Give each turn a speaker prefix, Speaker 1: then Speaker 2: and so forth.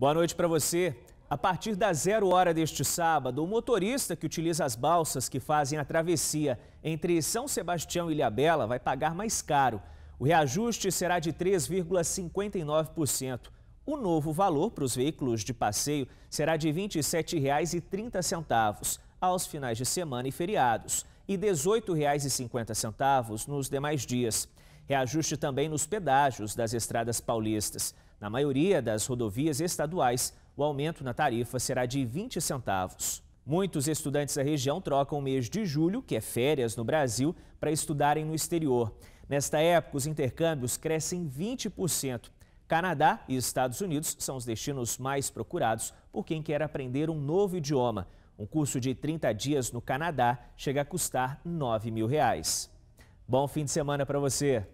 Speaker 1: Boa noite para você. A partir da zero hora deste sábado, o motorista que utiliza as balsas que fazem a travessia entre São Sebastião e Ilhabela vai pagar mais caro. O reajuste será de 3,59%. O novo valor para os veículos de passeio será de R$ 27,30 aos finais de semana e feriados e R$ 18,50 nos demais dias. Reajuste também nos pedágios das estradas paulistas. Na maioria das rodovias estaduais, o aumento na tarifa será de 20 centavos. Muitos estudantes da região trocam o mês de julho, que é férias no Brasil, para estudarem no exterior. Nesta época, os intercâmbios crescem 20%. Canadá e Estados Unidos são os destinos mais procurados por quem quer aprender um novo idioma. Um curso de 30 dias no Canadá chega a custar R$ 9 mil. Reais. Bom fim de semana para você.